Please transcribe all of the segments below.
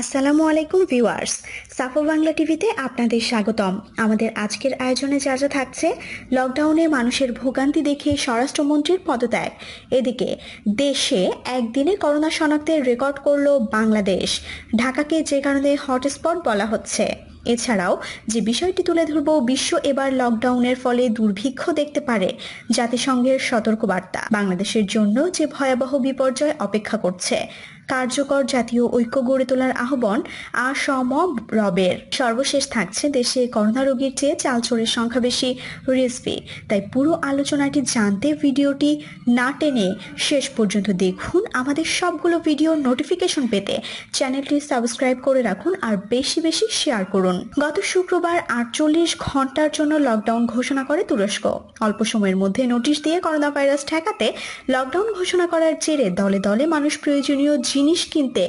আসসালামু আলাইকুম ভিউয়ার্স সাফো বাংলা টিভিতে আপনাদের স্বাগতম আমাদের আজকের আয়োজনে যা যা থাকছে লকডাউনে মানুষের ভোগান্তি দেখে স্বরাষ্ট্রমন্ত্রীর পদত্যাগ এদিকে দেশে একদিনে করোনা শনাক্তের রেকর্ড করল বাংলাদেশ ঢাকাকে যে কারণে হটস্পট বলা হচ্ছে এছাড়াও যে বিষয়টি তুলে ধরব বিশ্ব এবার লকডাউনের ফলে দুর্ভিক্ষ দেখতে পারে জাতিসংঘের সতর্কবার্তা বাংলাদেশের জন্য যে ভয়াবহ বিপর্যয় অপেক্ষা করছে কার্যকর জাতীয় ঐক্য গড়ে তোলার আহ্বান আসম রবের সর্বশেষ থাকছে দেশে করোনা রোগীর চেয়ে চাল চোরের সংখ্যা বেশি রেসপি তাই পুরো আলোচনাটি জানতে ভিডিওটি না টেনে শেষ পর্যন্ত দেখুন আমাদের সবগুলো ভিডিও নোটিফিকেশন পেতে চ্যানেলটি সাবস্ক্রাইব করে রাখুন আর বেশি বেশি শেয়ার করুন গত শুক্রবার আটচল্লিশ ঘন্টার জন্য লকডাউন ঘোষণা করে তুরস্ক অল্প সময়ের মধ্যে নোটিশ দিয়ে করোনা ভাইরাস ঠেকাতে লকডাউন ঘোষণা করার জেরে দলে দলে মানুষ প্রয়োজনীয় জিনিস কিনতে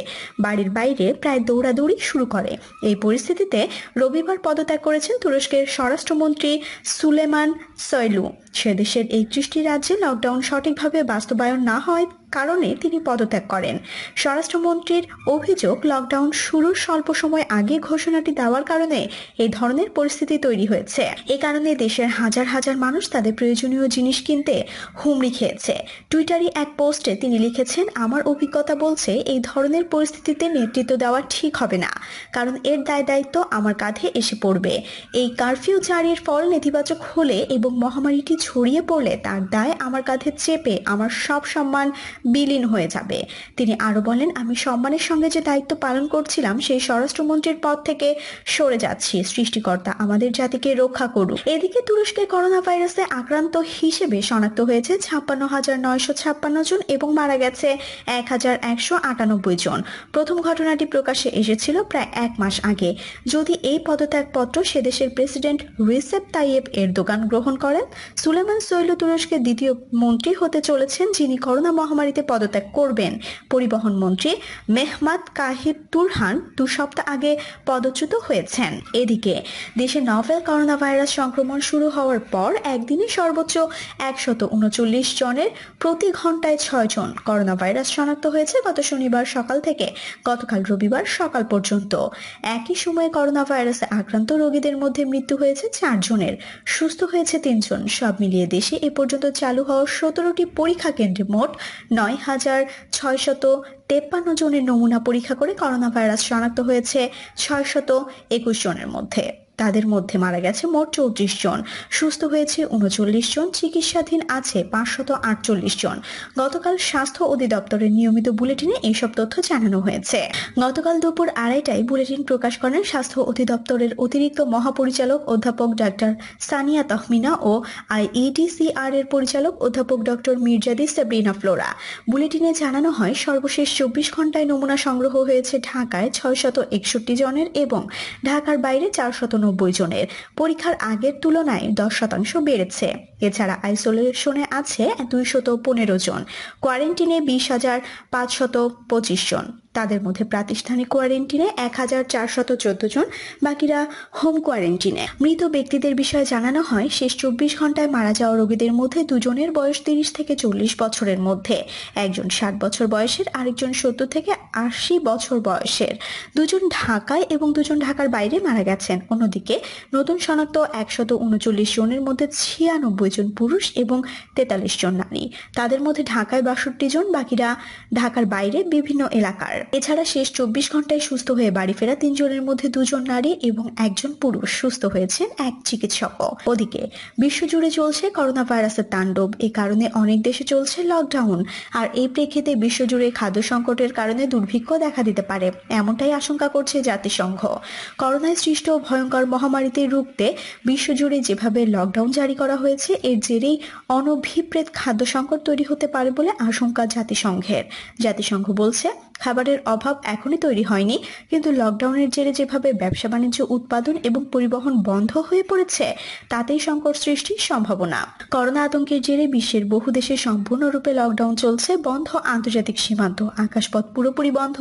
বাড়ির বাইরে প্রায় দৌড়াদৌড়ি শুরু করে এই পরিস্থিতিতে রবিবার পদত্যাগ করেছেন তুরস্কের স্বরাষ্ট্রমন্ত্রী সুলেমান সয়লু সে দেশের এই ত্রিশটি রাজ্যে লকডাউন সঠিকভাবে বাস্তবায়ন না হয় কারণে তিনি পদত্যাগ করেন স্বরাষ্ট্রমন্ত্রীর অভিযোগ লকডাউন শুরুর স্বল্প সময় আগে ঘোষণাটি দেওয়ার কারণে এই ধরনের পরিস্থিতি তৈরি হয়েছে এ কারণে দেশের হাজার হাজার মানুষ তাদের প্রয়োজনীয় জিনিস কিনতে হুমড়ি খেয়েছে টুইটারে এক পোস্টে তিনি লিখেছেন আমার অভিজ্ঞতা বলছে এই ধরনের পরিস্থিতিতে নেতৃত্ব দেওয়া ঠিক হবে না কারণ এর দায় দায়িত্ব আমার কাঁধে এসে পড়বে এই কারফিউ জারির ফল নেতিবাচক হলে এবং মহামারীটি ছড়িয়ে পড়লে তার দায় আমার কাঁধে চেপে আমার সব সম্মান বিলীন হয়ে যাবে তিনি আরো বলেন আমি সম্মানের সঙ্গে যে দায়িত্ব পালন করছিলাম সেই স্বরাষ্ট্রমন্ত্রীর পদ থেকে সরে যাচ্ছি সৃষ্টিকর্তা আমাদের জাতিকে রক্ষা করুক এদিকে তুরস্কে করোনা ভাইরাসে আক্রান্ত হিসেবে শনাক্ত হয়েছে ছাপ্পান্ন হাজার নয়শো ছাপ্পান্ন জন এবং মারা গেছে এক হাজার একশো আটানব্বই জন প্রথম ঘটনাটি প্রকাশে এসেছিল প্রায় এক মাস আগে যদি এই পদত্যাগপত্র সেদেশের প্রেসিডেন্ট রিসেপ তাইয়েব দোকান গ্রহণ করেন সুলেমান সৈল তুরস্কের দ্বিতীয় মন্ত্রী হতে চলেছেন যিনি করোনা মহামারী হইতে পদত্যাগ করবেন পরিবহন মন্ত্রী মেহমাদ কাহিদ তুরহান দু সপ্তাহ আগে পদচ্যুত হয়েছেন এদিকে দেশে নভেল করোনা ভাইরাস সংক্রমণ শুরু হওয়ার পর একদিনে সর্বোচ্চ একশত উনচল্লিশ জনের প্রতি ঘন্টায় ছয় জন করোনা ভাইরাস শনাক্ত হয়েছে গত শনিবার সকাল থেকে গতকাল রবিবার সকাল পর্যন্ত একই সময়ে করোনা ভাইরাসে আক্রান্ত রোগীদের মধ্যে মৃত্যু হয়েছে চারজনের সুস্থ হয়েছে তিনজন সব মিলিয়ে দেশে এ পর্যন্ত চালু হওয়া সতেরোটি পরীক্ষা কেন্দ্রে মোট নয় হাজার ছয়শত তেপ্পান্ন জনের নমুনা পরীক্ষা করে করোনা ভাইরাস শনাক্ত হয়েছে ছয়শত একুশ জনের মধ্যে তাদের মধ্যে মারা গেছে মোট চৌত্রিশ জন সুস্থ হয়েছে উনচল্লিশ জন চিকিৎসাধীন আছে পাঁচশত আটচল্লিশ জন গতকাল স্বাস্থ্য অধিদপ্তরের নিয়মিত বুলেটিনে এইসব তথ্য জানানো হয়েছে গতকাল দুপুর আড়াইটায় বুলেটিন প্রকাশ করেন স্বাস্থ্য অধিদপ্তরের অতিরিক্ত মহাপরিচালক অধ্যাপক ডাক্তার সানিয়া তহমিনা ও আইইডিসিআর এর পরিচালক অধ্যাপক ডক্টর মির্জাদি সাবরিনা ফ্লোরা বুলেটিনে জানানো হয় সর্বশেষ চব্বিশ ঘন্টায় নমুনা সংগ্রহ হয়েছে ঢাকায় ছয়শত একষট্টি জনের এবং ঢাকার বাইরে চারশত জনের পরীক্ষার আগের তুলনায় দশ শতাংশ বেড়েছে এছাড়া আইসোলেশনে আছে দুইশত পনেরো জন কোয়ারেন্টিনে বিশ হাজার পাঁচশত পঁচিশ জন তাদের মধ্যে প্রাতিষ্ঠানিক কোয়ারেন্টিনে এক হাজার চারশত চোদ্দ জন বাকিরা হোম কোয়ারেন্টিনে মৃত ব্যক্তিদের বিষয়ে জানানো হয় শেষ চব্বিশ ঘন্টায় মারা যাওয়া রোগীদের মধ্যে দুজনের বয়স তিরিশ থেকে চল্লিশ বছরের মধ্যে একজন ষাট বছর বয়সের আরেকজন সত্তর থেকে আশি বছর বয়সের দুজন ঢাকায় এবং দুজন ঢাকার বাইরে মারা গেছেন অন্যদিকে নতুন শনাক্ত একশত উনচল্লিশ জনের মধ্যে ছিয়ানব্বই জন পুরুষ এবং তেতাল্লিশ জন নারী তাদের মধ্যে ঢাকায় বাষট্টি জন বাকিরা ঢাকার বাইরে বিভিন্ন এলাকার এছাড়া শেষ চব্বিশ ঘন্টায় সুস্থ হয়ে বাড়ি ফেরা তিনজনের মধ্যে দুজন নারী এবং একজন পুরুষ সুস্থ হয়েছেন এক চিকিৎসক ওদিকে বিশ্বজুড়ে চলছে করোনা ভাইরাসের তাণ্ডব এ কারণে অনেক দেশে চলছে লকডাউন আর এই প্রেক্ষিতে বিশ্বজুড়ে খাদ্য সংকটের কারণে দুর্ভিক্ষ দেখা দিতে পারে এমনটাই আশঙ্কা করছে জাতিসংঘ করোনায় সৃষ্ট ভয়ঙ্কর মহামারীতে রুখতে বিশ্বজুড়ে যেভাবে লকডাউন জারি করা হয়েছে এর জেরেই অনভিপ্রেত খাদ্য সংকট তৈরি হতে পারে বলে আশঙ্কা জাতিসংঘের জাতিসংঘ বলছে খাবারের অভাব এখনই তৈরি হয়নি কিন্তু লকডাউনের জেরে যেভাবে ব্যবসা বাণিজ্য উৎপাদন এবং পরিবহন বন্ধ হয়ে পড়েছে তাতেই সংকট সৃষ্টির সম্ভাবনা করোনা আতঙ্কের জেরে বিশ্বের বহু দেশে সম্পূর্ণরূপে লকডাউন চলছে বন্ধ আন্তর্জাতিক সীমান্ত আকাশপথ পুরোপুরি বন্ধ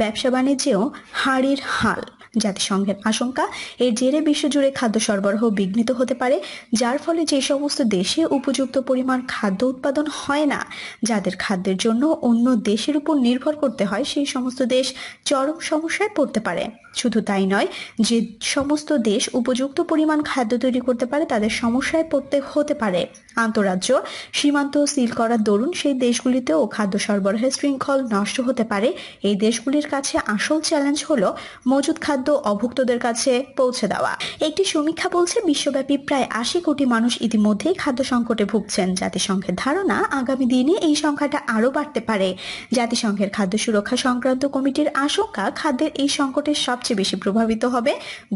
ব্যবসা বাণিজ্যেও হাড়ির হাল জাতিসংঘের আশঙ্কা এর জেরে বিশ্বজুড়ে খাদ্য সরবরাহ বিঘ্নিত হতে পারে যার ফলে যে সমস্ত দেশে উপযুক্ত পরিমাণ খাদ্য উৎপাদন হয় না যাদের খাদ্যের জন্য অন্য দেশের উপর নির্ভর করতে হয় সেই সমস্ত দেশ চরম সমস্যায় পড়তে পারে শুধু তাই নয় যে সমস্ত দেশ উপযুক্ত পরিমাণ খাদ্য তৈরি করতে পারে তাদের সমস্যায় পড়তে হতে পারে আন্তঃরাজ্য সীমান্ত সিল করার দরুন সেই দেশগুলিতেও খাদ্য সরবরাহের শৃঙ্খল নষ্ট হতে পারে এই দেশগুলির কাছে আসল চ্যালেঞ্জ হলো মজুদ খাদ্য অভুক্তদের কাছে পৌঁছে দেওয়া একটি সমীক্ষা বলছে বিশ্বব্যাপী প্রায় আশি কোটি মানুষ ইতিমধ্যেই খাদ্য সংকটে ভুগছেন জাতিসংঘের ধারণা আগামী দিনে এই সংখ্যাটা আরও বাড়তে পারে জাতিসংঘের খাদ্য সুরক্ষা সংক্রান্ত কমিটির আশঙ্কা খাদ্যের এই সংকটের সবচেয়ে বেশি প্রভাবিত হবে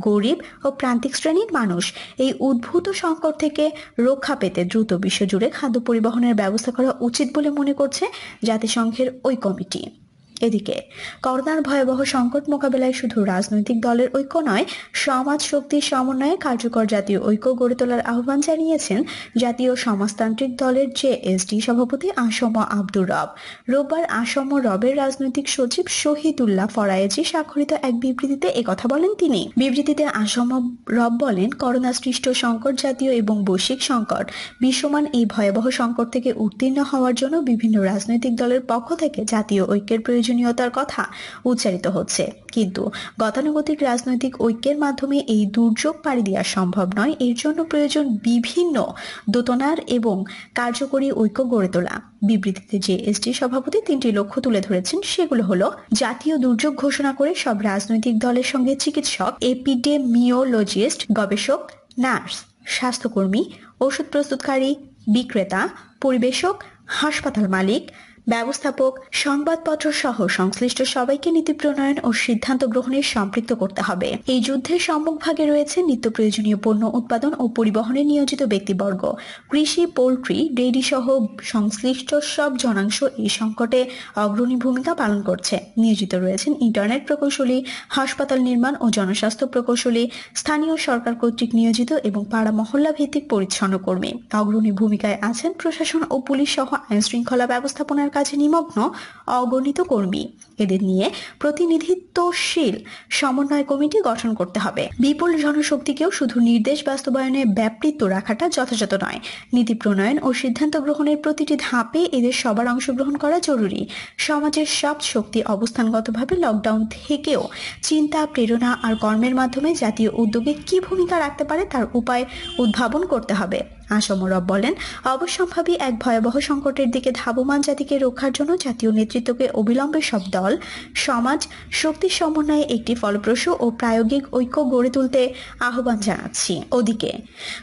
গরিব ও প্রান্তিক শ্রেণীর মানুষ এই উদ্ভূত সংকট থেকে রক্ষা পেতে দ্রুত দ্রুত বিশ্বজুড়ে খাদ্য পরিবহনের ব্যবস্থা করা উচিত বলে মনে করছে জাতিসংঘের ওই কমিটি এদিকে করোনার ভয়াবহ সংকট মোকাবেলায় শুধু রাজনৈতিক দলের ঐক্য নয় সমাজ শক্তির সমন্বয়ে কার্যকর জাতীয় ঐক্য গড়ে তোলার আহ্বান জানিয়েছেন জাতীয় সমাজতান্ত্রিক দলের জেএসডি সভাপতি আসম আব্দুর রব রোববার আসম রবের রাজনৈতিক সচিব শহীদুল্লাহ ফরায়েজি স্বাক্ষরিত এক বিবৃতিতে একথা বলেন তিনি বিবৃতিতে আসম রব বলেন করোনা সৃষ্ট সংকট জাতীয় এবং বৈশ্বিক সংকট বিশ্বমান এই ভয়াবহ সংকট থেকে উত্তীর্ণ হওয়ার জন্য বিভিন্ন রাজনৈতিক দলের পক্ষ থেকে জাতীয় ঐক্যের প্রয়োজন প্রয়োজনীয়তার কথা উচ্চারিত হচ্ছে কিন্তু গতানুগতিক রাজনৈতিক ঐক্যের মাধ্যমে এই দুর্যোগ পাড়ি দেওয়া সম্ভব নয় এর জন্য প্রয়োজন বিভিন্ন দোতনার এবং কার্যকরী ঐক্য গড়ে তোলা বিবৃতিতে যে এসটি সভাপতি তিনটি লক্ষ্য তুলে ধরেছেন সেগুলো হলো জাতীয় দুর্যোগ ঘোষণা করে সব রাজনৈতিক দলের সঙ্গে চিকিৎসক এপিডেমিওলজিস্ট গবেষক নার্স স্বাস্থ্যকর্মী ওষুধ প্রস্তুতকারী বিক্রেতা পরিবেশক হাসপাতাল মালিক ব্যবস্থাপক সংবাদপত্র সহ সংশ্লিষ্ট সবাইকে নীতি প্রণয়ন ও সিদ্ধান্ত গ্রহণে সম্পৃক্ত করতে হবে এই যুদ্ধের সম্মুখভাগে রয়েছে নিত্য প্রয়োজনীয় পণ্য উৎপাদন ও পরিবহনে নিয়োজিত ব্যক্তিবর্গ কৃষি পোল্ট্রি ডেইরি সহ সংশ্লিষ্ট সব জনাংশ এই সংকটে অগ্রণী ভূমিকা পালন করছে নিয়োজিত রয়েছেন ইন্টারনেট প্রকৌশলী হাসপাতাল নির্মাণ ও জনস্বাস্থ্য প্রকৌশলী স্থানীয় সরকার কর্তৃক নিয়োজিত এবং পাড়া মহল্লা ভিত্তিক পরিচ্ছন্ন কর্মী অগ্রণী ভূমিকায় আছেন প্রশাসন ও পুলিশ সহ আইন শৃঙ্খলা ব্যবস্থাপনার কাজে নিমগ্ন অগণিত কর্মী এদের নিয়ে প্রতিনিধিত্বশীল সমন্বয় কমিটি গঠন করতে হবে বিপুল জনশক্তিকেও শুধু নির্দেশ বাস্তবায়নে ব্যাপৃত রাখাটা যথাযথ নয় নীতি প্রণয়ন ও সিদ্ধান্ত গ্রহণের প্রতিটি ধাপে এদের সবার অংশগ্রহণ করা জরুরি সমাজের সব শক্তি অবস্থানগতভাবে লকডাউন থেকেও চিন্তা প্রেরণা আর কর্মের মাধ্যমে জাতীয় উদ্যোগে কি ভূমিকা রাখতে পারে তার উপায় উদ্ভাবন করতে হবে আসমরব বলেন অবশ্যম্ভাবী এক ভয়াবহ সংকটের দিকে ধাবমান জাতিকে রক্ষার জন্য জাতীয় নেতৃত্বকে অবিলম্বে সব দল সমাজ শক্তির সমন্বয়ে একটি ফলপ্রসূ ও প্রায়োগিক ঐক্য গড়ে তুলতে আহ্বান জানাচ্ছি ওদিকে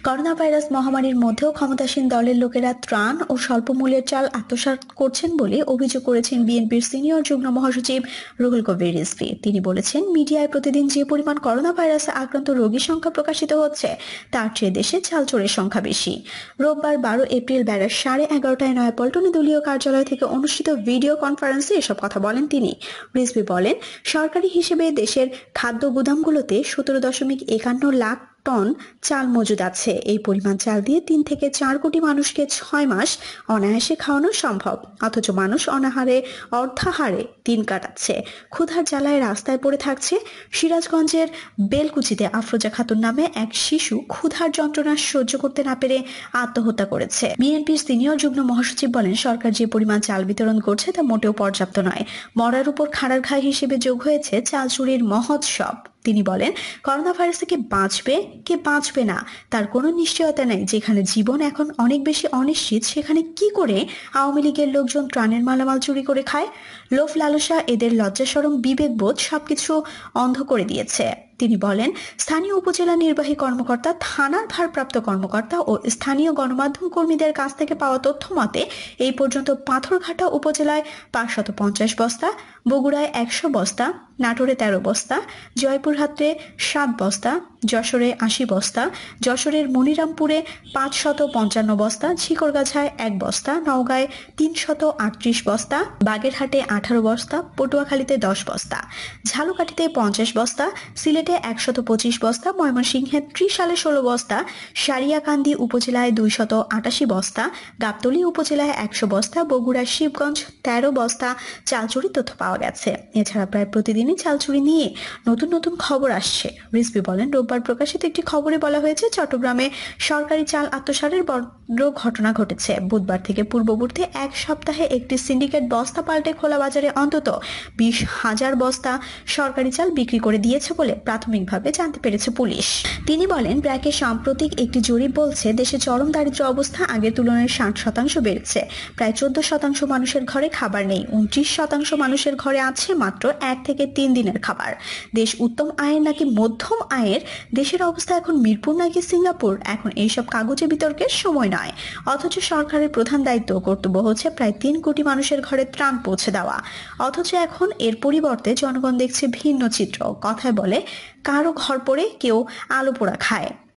করোনা ভাইরাস মহামারীর মধ্যেও ক্ষমতাসীন দলের লোকেরা ত্রাণ ও স্বল্প মূল্যের চাল আত্মসাত করছেন বলে অভিযোগ করেছেন বিএনপির সিনিয়র যুগ্ম মহাসচিব রুহুল কবির রিজভি তিনি বলেছেন মিডিয়ায় প্রতিদিন যে পরিমাণ করোনা ভাইরাসে আক্রান্ত রোগী সংখ্যা প্রকাশিত হচ্ছে তার চেয়ে দেশে চাল চোরের সংখ্যা বেশি কমিটি রোববার বারো এপ্রিল বেলা সাড়ে এগারোটায় নয়াপল্টনে দলীয় কার্যালয় থেকে অনুষ্ঠিত ভিডিও কনফারেন্সে এসব কথা বলেন তিনি রিজভি বলেন সরকারি হিসেবে দেশের খাদ্য গুদামগুলোতে সতেরো দশমিক একান্ন লাখ টন চাল মজুদ আছে এই পরিমাণ চাল দিয়ে তিন থেকে চার কোটি মানুষকে ছয় মাস অনায়াসে খাওয়ানো সম্ভব অথচ মানুষ অনাহারে অর্ধাহারে দিন কাটাচ্ছে ক্ষুধার জ্বালায় রাস্তায় পড়ে থাকছে সিরাজগঞ্জের বেলকুচিতে আফরোজা খাতুন নামে এক শিশু ক্ষুধার যন্ত্রণা সহ্য করতে না পেরে আত্মহত্যা করেছে বিএনপির সিনিয়র যুগ্ম মহাসচিব বলেন সরকার যে পরিমাণ চাল বিতরণ করছে তা মোটেও পর্যাপ্ত নয় মরার উপর খাড়ার ঘাই হিসেবে যোগ হয়েছে চাল চুরির মহোৎসব তিনি বলেন করোনা ভাইরাস থেকে বাঁচবে কে বাঁচবে না তার কোনো নিশ্চয়তা নেই যেখানে জীবন এখন অনেক বেশি অনিশ্চিত সেখানে কি করে আওয়ামী লীগের লোকজন ত্রাণের মালামাল চুরি করে খায় লোভ লালসা এদের লজ্জাসরম বিবেকবোধ সবকিছু অন্ধ করে দিয়েছে তিনি বলেন স্থানীয় উপজেলা নির্বাহী কর্মকর্তা থানার ভারপ্রাপ্ত কর্মকর্তা ও স্থানীয় গণমাধ্যম কর্মীদের কাছ থেকে পাওয়া তথ্য মতে এই পর্যন্ত পাথরঘাটা উপজেলায় পাঁচশত পঞ্চাশ বস্তা বগুড়ায় একশো বস্তা নাটোরে তেরো বস্তা জয়পুরহাটে সাত বস্তা যশোরে আশি বস্তা যশোরের মনিরামপুরে পাঁচশত পঞ্চান্ন বস্তা ঝিকরগাছায় এক বস্তা নওগাঁয় তিনশত আটত্রিশ বস্তা বাগেরহাটে আঠারো বস্তা পটুয়াখালীতে দশ বস্তা ঝালুকাঠিতে পঞ্চাশ বস্তা সিলেট সিলেটে একশত পঁচিশ বস্তা ময়মনসিংহে ত্রিশ সালে ষোলো বস্তা সারিয়াকান্দি উপজেলায় দুইশত আটাশি বস্তা গাবতলী উপজেলায় একশো বস্তা বগুড়ার শিবগঞ্জ তেরো বস্তা চালচুরি তথ্য পাওয়া গেছে এছাড়া প্রায় প্রতিদিনই চালচুরি নিয়ে নতুন নতুন খবর আসছে রিসপি বলেন রোববার প্রকাশিত একটি খবরে বলা হয়েছে চট্টগ্রামে সরকারি চাল আত্মসারের ঘটনা ঘটেছে বুধবার থেকে পূর্ববর্তী এক সপ্তাহে একটি সিন্ডিকেট বস্তা পাল্টে খোলা বাজারে অন্তত বিশ হাজার বস্তা সরকারি চাল বিক্রি করে দিয়েছে বলে প্রাথমিকভাবে জানতে পেরেছে পুলিশ তিনি বলেন ব্র্যাকের সাম্প্রতিক একটি জরিপ বলছে দেশে চরম দারিদ্র অবস্থা আগের তুলনায় ষাট শতাংশ বেড়েছে প্রায় চোদ্দ শতাংশ মানুষের ঘরে খাবার নেই উনত্রিশ শতাংশ মানুষের ঘরে আছে মাত্র এক থেকে তিন দিনের খাবার দেশ উত্তম আয়ের নাকি মধ্যম আয়ের দেশের অবস্থা এখন মিরপুর নাকি সিঙ্গাপুর এখন এইসব কাগজে বিতর্কের সময় নয় নয় অথচ সরকারের প্রধান দায়িত্ব কর্তব্য হচ্ছে প্রায় তিন কোটি মানুষের ঘরে ত্রাণ পৌঁছে দেওয়া অথচ এখন এর পরিবর্তে জনগণ দেখছে ভিন্ন চিত্র কথায় বলে কারো ঘর পড়ে কেউ আলো পোড়া খায়